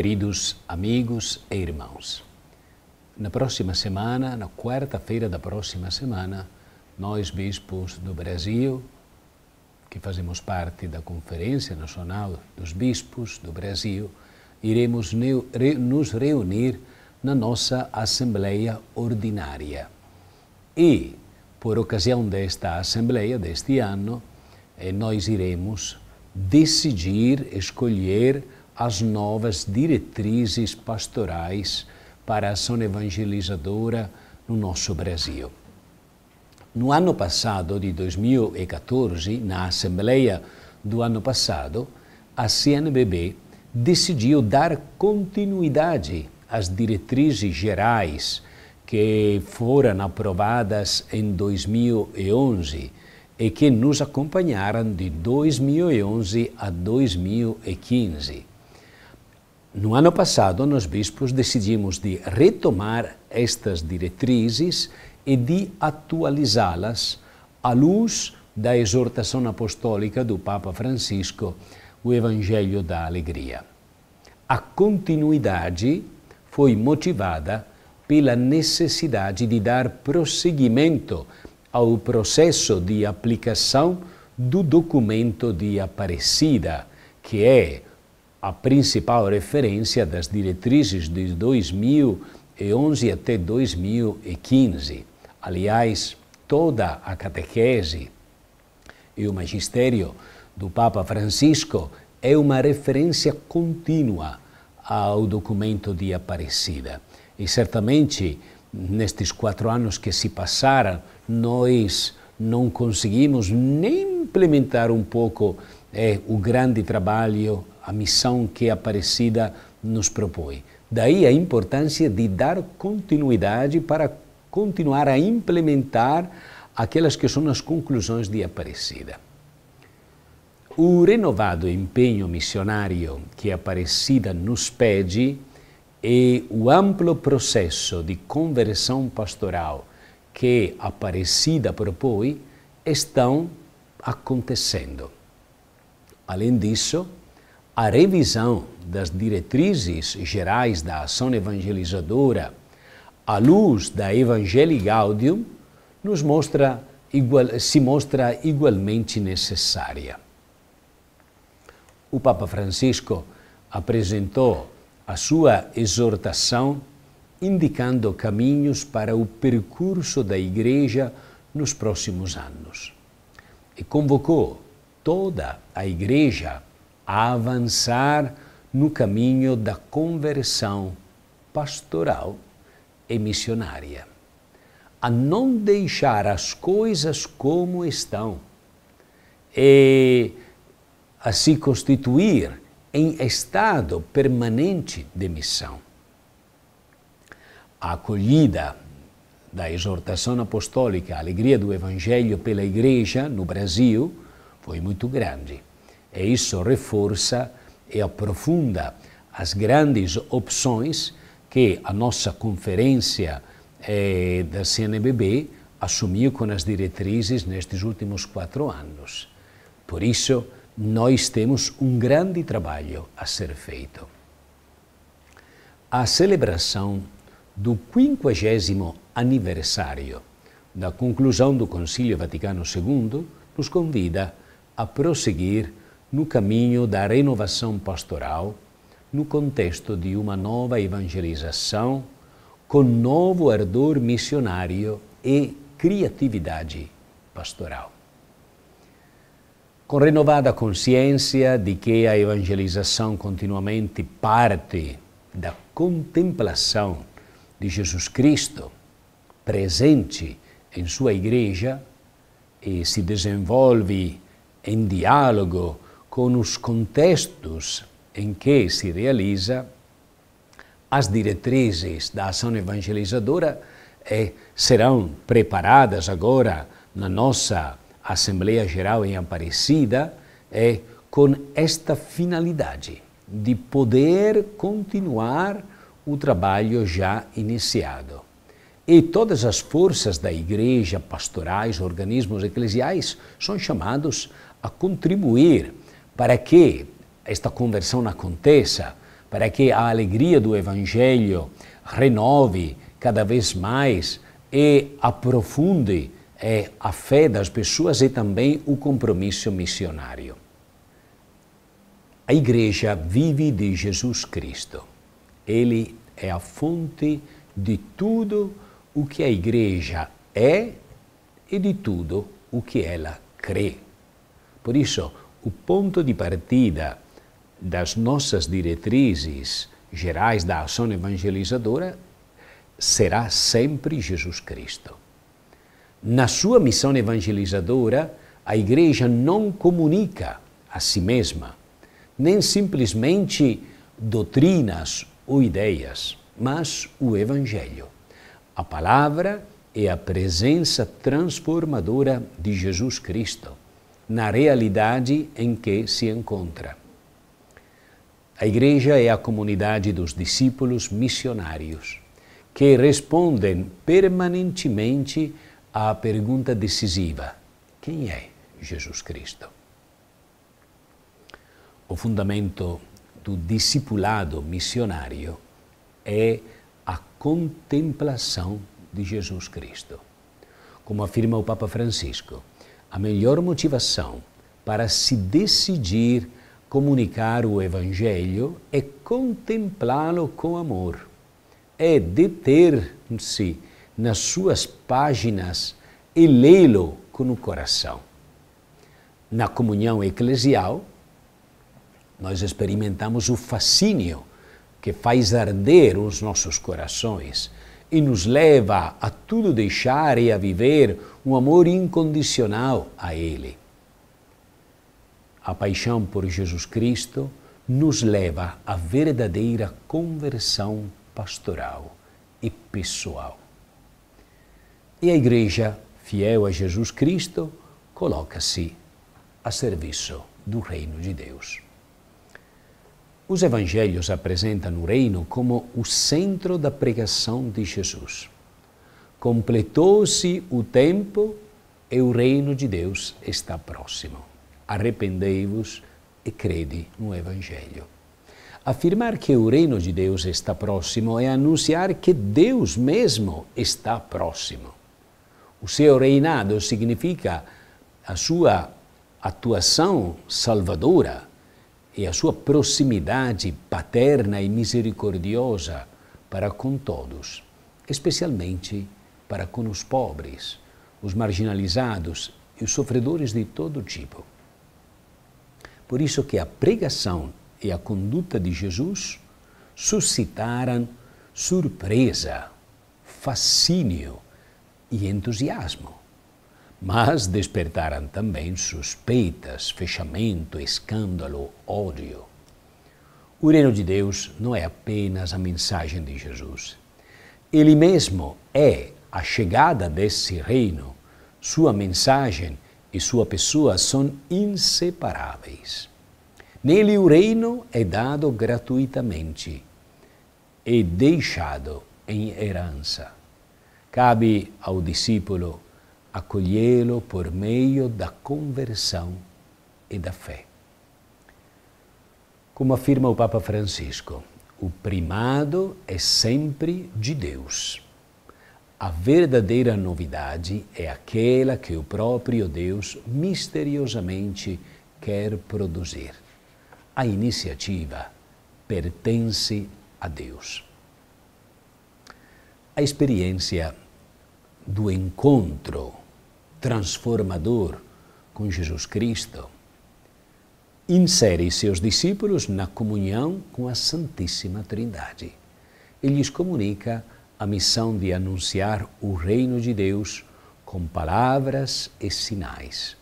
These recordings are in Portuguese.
Queridos amigos e irmãos, na próxima semana, na quarta-feira da próxima semana, nós, bispos do Brasil, que fazemos parte da Conferência Nacional dos Bispos do Brasil, iremos nos reunir na nossa Assembleia Ordinária. E, por ocasião desta Assembleia deste ano, eh, nós iremos decidir, escolher, as novas diretrizes pastorais para a ação evangelizadora no nosso Brasil. No ano passado, de 2014, na Assembleia do ano passado, a CNBB decidiu dar continuidade às diretrizes gerais que foram aprovadas em 2011 e que nos acompanharam de 2011 a 2015. No ano passado, nós bispos decidimos de retomar estas diretrizes e de atualizá-las à luz da exortação apostólica do Papa Francisco, o Evangelho da Alegria. A continuidade foi motivada pela necessidade de dar prosseguimento ao processo de aplicação do documento de Aparecida, que é a principal referência das diretrizes de 2011 até 2015. Aliás, toda a catequese e o magistério do Papa Francisco é uma referência contínua ao documento de Aparecida. E certamente, nestes quatro anos que se passaram, nós não conseguimos nem implementar um pouco é, o grande trabalho a missão que a Aparecida nos propõe. Daí a importância de dar continuidade para continuar a implementar aquelas que são as conclusões de Aparecida. O renovado empenho missionário que Aparecida nos pede e é o amplo processo de conversão pastoral que Aparecida propõe estão acontecendo. Além disso, a revisão das diretrizes gerais da ação evangelizadora à luz da Evangelii Gaudium nos mostra igual, se mostra igualmente necessária. O Papa Francisco apresentou a sua exortação indicando caminhos para o percurso da Igreja nos próximos anos. E convocou toda a Igreja a avançar no caminho da conversão pastoral e missionária, a não deixar as coisas como estão e a assim, se constituir em estado permanente de missão. A acolhida da exortação apostólica, a alegria do Evangelho pela Igreja no Brasil, foi muito grande. E isso reforça e aprofunda as grandes opções que a nossa conferência eh, da CNBB assumiu com as diretrizes nestes últimos quatro anos. Por isso, nós temos um grande trabalho a ser feito. A celebração do 50 aniversário da conclusão do Concílio Vaticano II nos convida a prosseguir no caminho da renovação pastoral, no contexto de uma nova evangelização, com novo ardor missionário e criatividade pastoral. Com renovada consciência de que a evangelização continuamente parte da contemplação de Jesus Cristo presente em sua igreja e se desenvolve em diálogo com os contextos em que se realiza, as diretrizes da ação evangelizadora serão preparadas agora na nossa Assembleia Geral em Aparecida, é com esta finalidade de poder continuar o trabalho já iniciado. E todas as forças da igreja, pastorais, organismos eclesiais, são chamados a contribuir para que esta conversão aconteça, para que a alegria do Evangelho renove cada vez mais e aprofunde é, a fé das pessoas e também o compromisso missionário. A Igreja vive de Jesus Cristo. Ele é a fonte de tudo o que a Igreja é e de tudo o que ela crê. Por isso, o ponto de partida das nossas diretrizes gerais da ação evangelizadora será sempre Jesus Cristo. Na sua missão evangelizadora, a Igreja não comunica a si mesma, nem simplesmente doutrinas ou ideias, mas o Evangelho. A palavra é a presença transformadora de Jesus Cristo na realidade em que se encontra. A Igreja é a comunidade dos discípulos missionários, que respondem permanentemente à pergunta decisiva: quem é Jesus Cristo? O fundamento do discipulado missionário é a contemplação de Jesus Cristo, como afirma o Papa Francisco a melhor motivação para se decidir comunicar o Evangelho é contemplá-lo com amor, é deter-se nas suas páginas e lê-lo com o coração. Na comunhão eclesial, nós experimentamos o fascínio que faz arder os nossos corações e nos leva a tudo deixar e a viver um amor incondicional a Ele. A paixão por Jesus Cristo nos leva à verdadeira conversão pastoral e pessoal. E a Igreja, fiel a Jesus Cristo, coloca-se a serviço do Reino de Deus. Os evangelhos apresentam o reino como o centro da pregação de Jesus completou-se o tempo e o reino de Deus está próximo. Arrependei-vos e crede no Evangelho. Afirmar que o reino de Deus está próximo é anunciar que Deus mesmo está próximo. O seu reinado significa a sua atuação salvadora e a sua proximidade paterna e misericordiosa para com todos, especialmente para com os pobres, os marginalizados e os sofredores de todo tipo. Por isso que a pregação e a conduta de Jesus suscitaram surpresa, fascínio e entusiasmo, mas despertaram também suspeitas, fechamento, escândalo, ódio. O reino de Deus não é apenas a mensagem de Jesus. Ele mesmo é a chegada desse reino, sua mensagem e sua pessoa são inseparáveis. Nele o reino é dado gratuitamente e deixado em herança. Cabe ao discípulo acolhê-lo por meio da conversão e da fé. Como afirma o Papa Francisco, o primado é sempre de Deus. A verdadeira novidade é aquela que o próprio Deus misteriosamente quer produzir. A iniciativa pertence a Deus. A experiência do encontro transformador com Jesus Cristo insere seus discípulos na comunhão com a Santíssima Trindade. Ele lhes comunica a missão de anunciar o reino de Deus com palavras e sinais.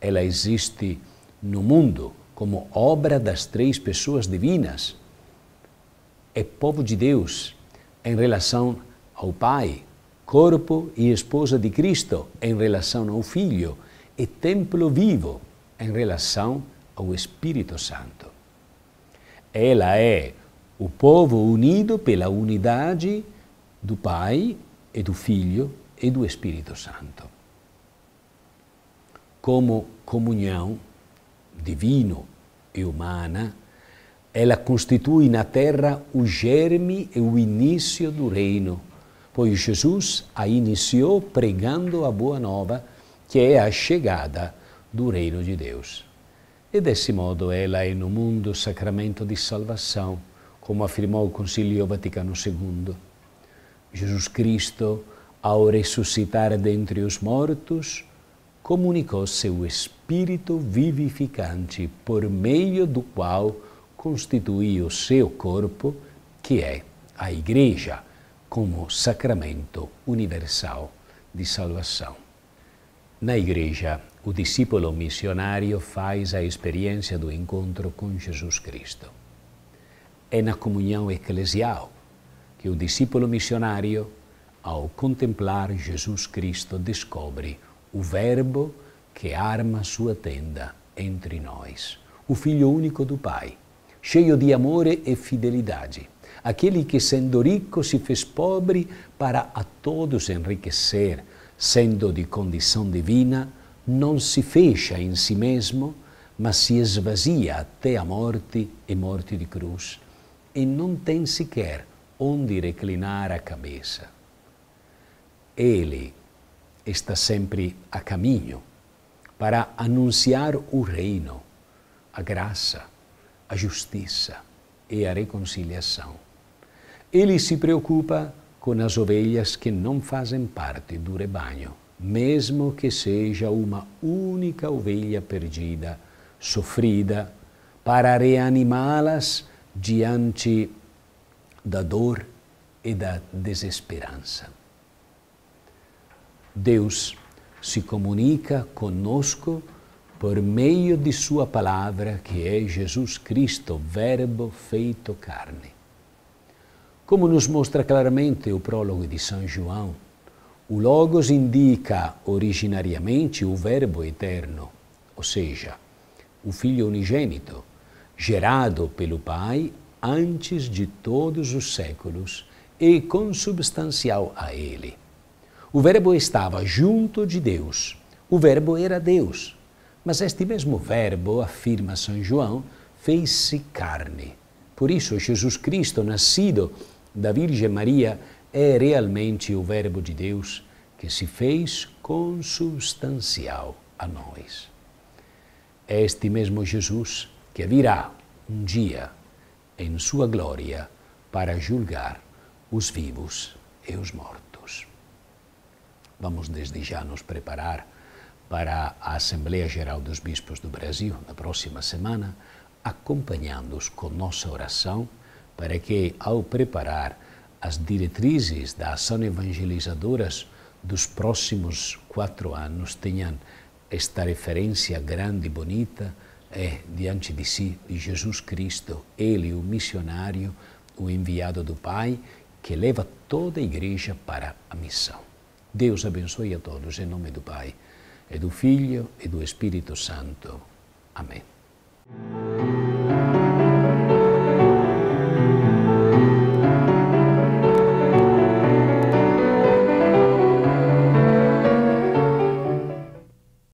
Ela existe no mundo como obra das três pessoas divinas. É povo de Deus em relação ao Pai, corpo e esposa de Cristo em relação ao Filho e templo vivo em relação ao Espírito Santo. Ela é o povo unido pela unidade do Pai e do Filho e do Espírito Santo. Como comunhão divino e humana, ela constitui na terra o germe e o início do reino, pois Jesus a iniciou pregando a boa nova, que é a chegada do reino de Deus. E desse modo ela é no mundo sacramento de salvação como afirmou o Concílio Vaticano II. Jesus Cristo, ao ressuscitar dentre os mortos, comunicou seu espírito vivificante, por meio do qual constituiu seu corpo, que é a Igreja, como sacramento universal de salvação. Na Igreja, o discípulo missionário faz a experiência do encontro com Jesus Cristo é na comunhão eclesial, que o discípulo missionário, ao contemplar Jesus Cristo, descobre o Verbo que arma sua tenda entre nós, o Filho único do Pai, cheio de amor e fidelidade, aquele que, sendo rico, se fez pobre para a todos enriquecer, sendo de condição divina, não se fecha em si mesmo, mas se esvazia até a morte e morte de cruz, e não tem sequer onde reclinar a cabeça. Ele está sempre a caminho para anunciar o reino, a graça, a justiça e a reconciliação. Ele se preocupa com as ovelhas que não fazem parte do rebanho, mesmo que seja uma única ovelha perdida, sofrida, para reanimá-las diante da dor e da desesperança. Deus se comunica conosco por meio de Sua palavra, que é Jesus Cristo, Verbo feito carne. Como nos mostra claramente o prólogo de São João, o Logos indica originariamente o Verbo eterno, ou seja, o Filho unigênito gerado pelo Pai antes de todos os séculos e consubstancial a Ele. O Verbo estava junto de Deus. O Verbo era Deus. Mas este mesmo Verbo, afirma São João, fez-se carne. Por isso, Jesus Cristo, nascido da Virgem Maria, é realmente o Verbo de Deus que se fez consubstancial a nós. É este mesmo Jesus que virá um dia em sua glória para julgar os vivos e os mortos. Vamos desde já nos preparar para a Assembleia Geral dos Bispos do Brasil na próxima semana, acompanhando-os com nossa oração, para que, ao preparar as diretrizes da ação evangelizadoras dos próximos quatro anos, tenham esta referência grande e bonita é diante de si de Jesus Cristo, ele, o missionário, o enviado do Pai, que leva toda a igreja para a missão. Deus abençoe a todos, em nome do Pai, e do Filho e do Espírito Santo. Amém.